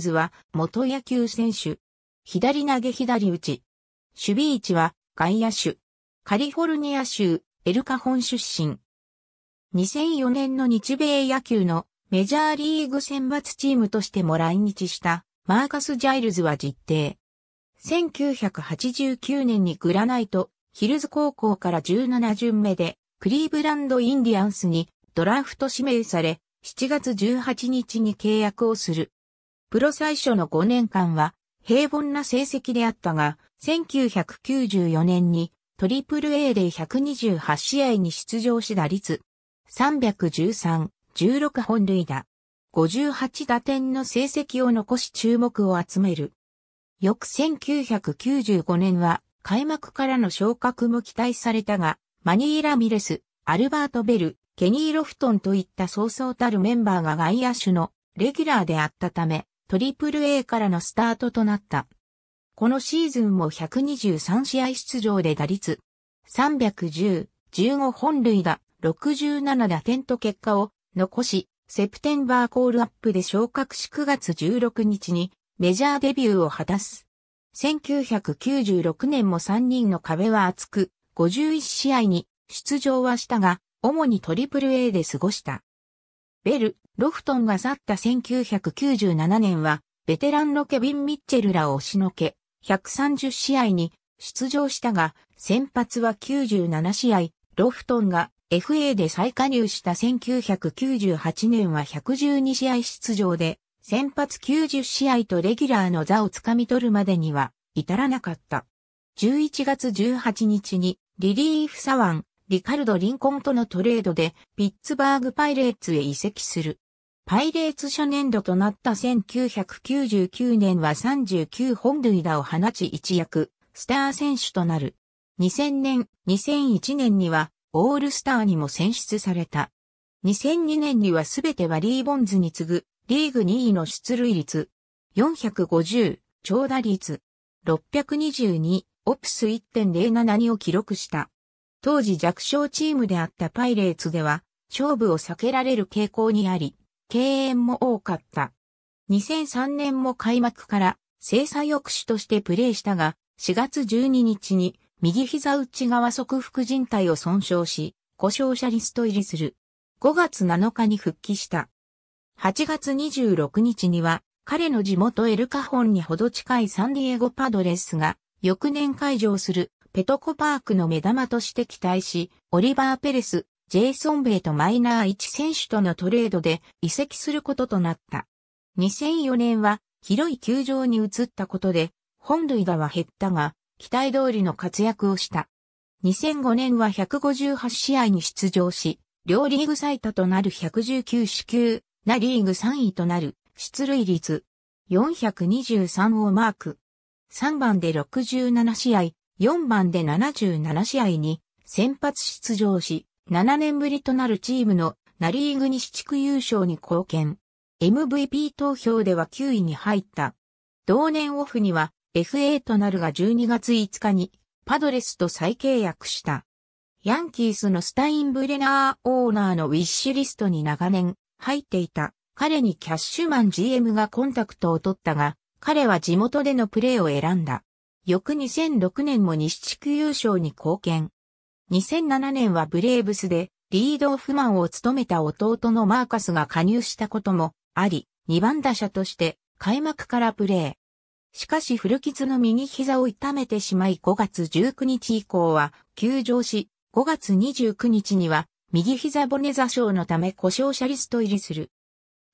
ズは元野球選手。左投げ左打ち。守備位置は外野手。カリフォルニア州エルカホン出身。2004年の日米野球のメジャーリーグ選抜チームとしても来日したマーカス・ジャイルズは実定。1989年にグラナイト、ヒルズ高校から17巡目でクリーブランド・インディアンスにドラフト指名され、7月18日に契約をする。プロ最初の5年間は平凡な成績であったが、1994年にトリプル A で128試合に出場し打率313、16本塁打、58打点の成績を残し注目を集める。翌1995年は開幕からの昇格も期待されたが、マニーラ・ミレス、アルバート・ベル、ケニー・ロフトンといった早々たるメンバーが外野手のレギュラーであったため、トリプル a からのスタートとなった。このシーズンも123試合出場で打率310、15本塁打、67打点と結果を残し、セプテンバーコールアップで昇格し9月16日にメジャーデビューを果たす。1996年も3人の壁は厚く、51試合に出場はしたが、主にトリプル a で過ごした。ベル、ロフトンが去った1997年は、ベテランのケビン・ミッチェルらを押しのけ、130試合に出場したが、先発は97試合、ロフトンが FA で再加入した1998年は112試合出場で、先発90試合とレギュラーの座をつかみ取るまでには至らなかった。11月18日にリリーフサワン、リカルド・リンコンとのトレードでピッツバーグ・パイレーツへ移籍する。パイレーツ初年度となった1999年は39本塁打を放ち一躍、スター選手となる。2000年、2001年にはオールスターにも選出された。2002年にはすべてはリーボンズに次ぐリーグ2位の出塁率。450、長打率。622、オプス1.07を記録した。当時弱小チームであったパイレーツでは、勝負を避けられる傾向にあり、敬遠も多かった。2003年も開幕から制裁抑止としてプレーしたが、4月12日に右膝内側側副靭帯を損傷し、故障者リスト入りする。5月7日に復帰した。8月26日には、彼の地元エルカホンにほど近いサンディエゴパドレスが、翌年解除するペトコパークの目玉として期待し、オリバー・ペレス、ジェイソン・ベイとマイナー1選手とのトレードで移籍することとなった。2004年は広い球場に移ったことで、本塁打は減ったが、期待通りの活躍をした。2005年は158試合に出場し、両リーグ最多となる119支球、なリーグ3位となる、出塁率、423をマーク。3番で67試合、4番で77試合に先発出場し、7年ぶりとなるチームのナリーグ西地区優勝に貢献。MVP 投票では9位に入った。同年オフには FA となるが12月5日にパドレスと再契約した。ヤンキースのスタインブレナーオーナーのウィッシュリストに長年入っていた。彼にキャッシュマン GM がコンタクトを取ったが、彼は地元でのプレーを選んだ。翌2006年も西地区優勝に貢献。2007年はブレーブスでリードオフマンを務めた弟のマーカスが加入したこともあり、2番打者として開幕からプレー。しかし古傷の右膝を痛めてしまい5月19日以降は休場し、5月29日には右膝骨座傷のため故障者リスト入りする。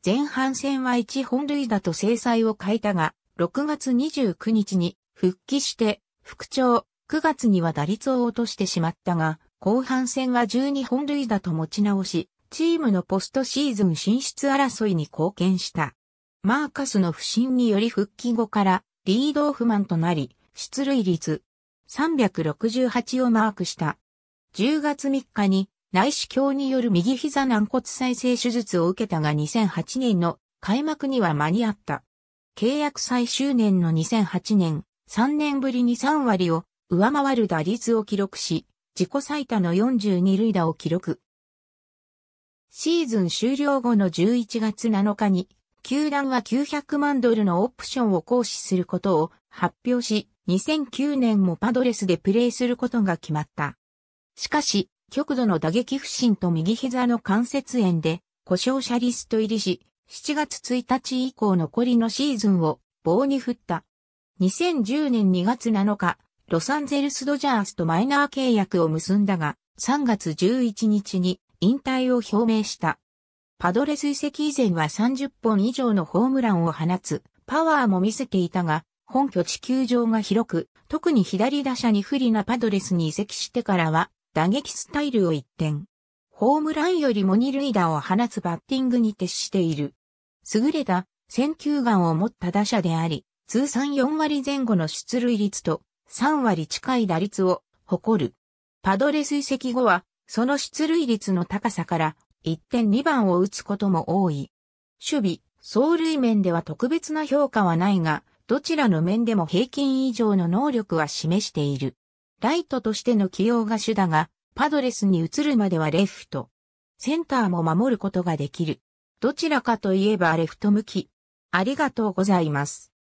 前半戦は1本塁打と制裁を変えたが、6月29日に復帰して、復調、9月には打率を落としてしまったが、後半戦は12本塁打と持ち直し、チームのポストシーズン進出争いに貢献した。マーカスの不振により復帰後からリードオフマンとなり、出塁率368をマークした。10月3日に内視鏡による右膝軟骨再生手術を受けたが2008年の開幕には間に合った。契約最終年の2008年、3年ぶりに3割を上回る打率を記録し、自己最多の42塁打を記録。シーズン終了後の11月7日に、球団は900万ドルのオプションを行使することを発表し、2009年もパドレスでプレーすることが決まった。しかし、極度の打撃不振と右膝の関節炎で、故障者リスト入りし、7月1日以降残りのシーズンを棒に振った2010年2月7日、ロサンゼルスドジャースとマイナー契約を結んだが、3月11日に引退を表明した。パドレス移籍以前は30本以上のホームランを放つ、パワーも見せていたが、本拠地球場が広く、特に左打者に不利なパドレスに移籍してからは、打撃スタイルを一転。ホームランよりも二塁打を放つバッティングに徹している。優れた選球眼を持った打者であり、通算4割前後の出塁率と3割近い打率を誇る。パドレス移籍後は、その出塁率の高さから1.2番を打つことも多い。守備、走塁面では特別な評価はないが、どちらの面でも平均以上の能力は示している。ライトとしての起用が主だが、パドレスに移るまではレフト。センターも守ることができる。どちらかといえばレフト向き。ありがとうございます。